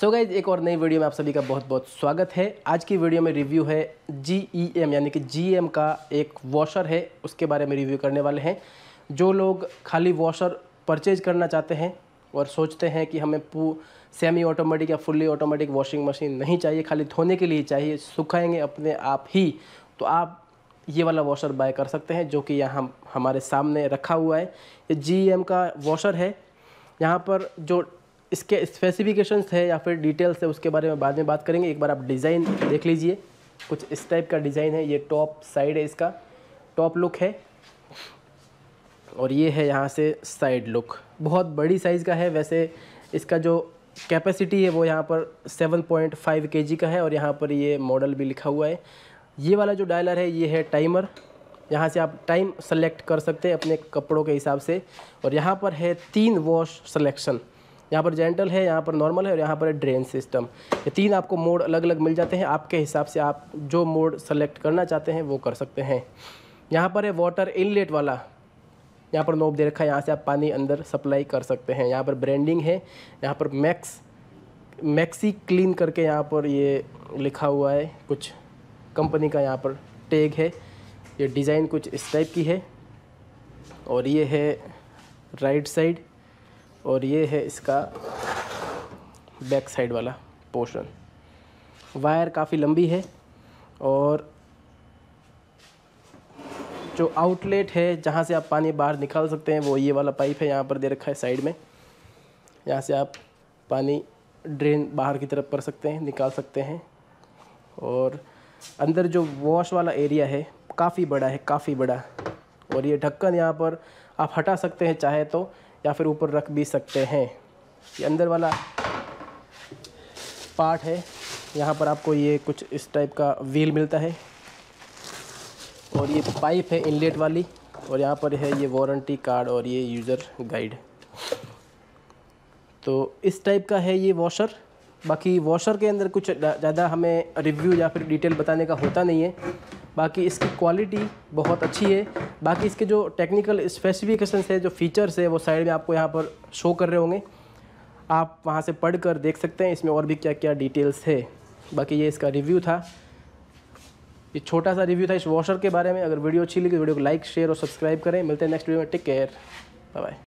so guys एक और नई वीडियो में आप सभी का बहुत बहुत स्वागत है आज की वीडियो में रिव्यू है जी ई एम यानी कि जी एम e का एक वॉशर है उसके बारे में रिव्यू करने वाले हैं जो लोग खाली वॉशर परचेज करना चाहते हैं और सोचते हैं कि हमें पू सेमी ऑटोमेटिक या फुल्ली ऑटोमेटिक वॉशिंग मशीन नहीं चाहिए खाली धोने के लिए चाहिए सुखाएंगे अपने आप ही तो आप ये वाला वॉशर बाय कर सकते हैं जो कि यहाँ हमारे सामने रखा हुआ है ये जी एम e का वॉशर है यहाँ पर जो इसके स्पेसिफिकेशंस है या फिर डिटेल्स है उसके बारे में बाद में बात करेंगे एक बार आप डिज़ाइन देख लीजिए कुछ इस टाइप का डिज़ाइन है ये टॉप साइड है इसका टॉप लुक है और ये है यहाँ से साइड लुक बहुत बड़ी साइज़ का है वैसे इसका जो कैपेसिटी है वो यहाँ पर 7.5 पॉइंट का है और यहाँ पर ये मॉडल भी लिखा हुआ है ये वाला जो डायलर है ये है टाइमर यहाँ से आप टाइम सेलेक्ट कर सकते हैं अपने कपड़ों के हिसाब से और यहाँ पर है तीन वॉश सेलेक्शन यहाँ पर जेंटल है यहाँ पर नॉर्मल है और यहाँ पर है ड्रेन सिस्टम ये तीन आपको मोड अलग अलग मिल जाते हैं आपके हिसाब से आप जो मोड सेलेक्ट करना चाहते हैं वो कर सकते हैं यहाँ पर है वाटर इनलेट वाला यहाँ पर नोब दे रखा है यहाँ से आप पानी अंदर सप्लाई कर सकते हैं यहाँ पर ब्रांडिंग है यहाँ पर मैक्स मैक्सी क्लीन करके यहाँ पर ये लिखा हुआ है कुछ कंपनी का यहाँ पर टैग है ये डिज़ाइन कुछ इस टाइप की है और ये है राइट साइड और ये है इसका बैक साइड वाला पोर्शन वायर काफ़ी लंबी है और जो आउटलेट है जहाँ से आप पानी बाहर निकाल सकते हैं वो ये वाला पाइप है यहाँ पर दे रखा है साइड में यहाँ से आप पानी ड्रेन बाहर की तरफ कर सकते हैं निकाल सकते हैं और अंदर जो वॉश वाला एरिया है काफ़ी बड़ा है काफ़ी बड़ा और ये ढक्कन यहाँ पर आप हटा सकते हैं चाहे तो या फिर ऊपर रख भी सकते हैं ये अंदर वाला पार्ट है यहाँ पर आपको ये कुछ इस टाइप का व्हील मिलता है और ये पाइप है इनलेट वाली और यहाँ पर है ये वारंटी कार्ड और ये यूज़र गाइड तो इस टाइप का है ये वॉशर बाकी वॉशर के अंदर कुछ ज़्यादा हमें रिव्यू या फिर डिटेल बताने का होता नहीं है बाकी इसकी क्वालिटी बहुत अच्छी है बाकी इसके जो टेक्निकल स्पेसिफिकेशन है जो फीचर्स है वो साइड में आपको यहाँ पर शो कर रहे होंगे आप वहाँ से पढ़ कर देख सकते हैं इसमें और भी क्या क्या डिटेल्स है बाकी ये इसका रिव्यू था ये छोटा सा रिव्यू था इस वॉशर के बारे में अगर वीडियो अच्छी लगी वीडियो तो को लाइक शेयर और सब्सक्राइब करें मिलते हैं नेक्स्ट वीडियो में टेक केयर बाय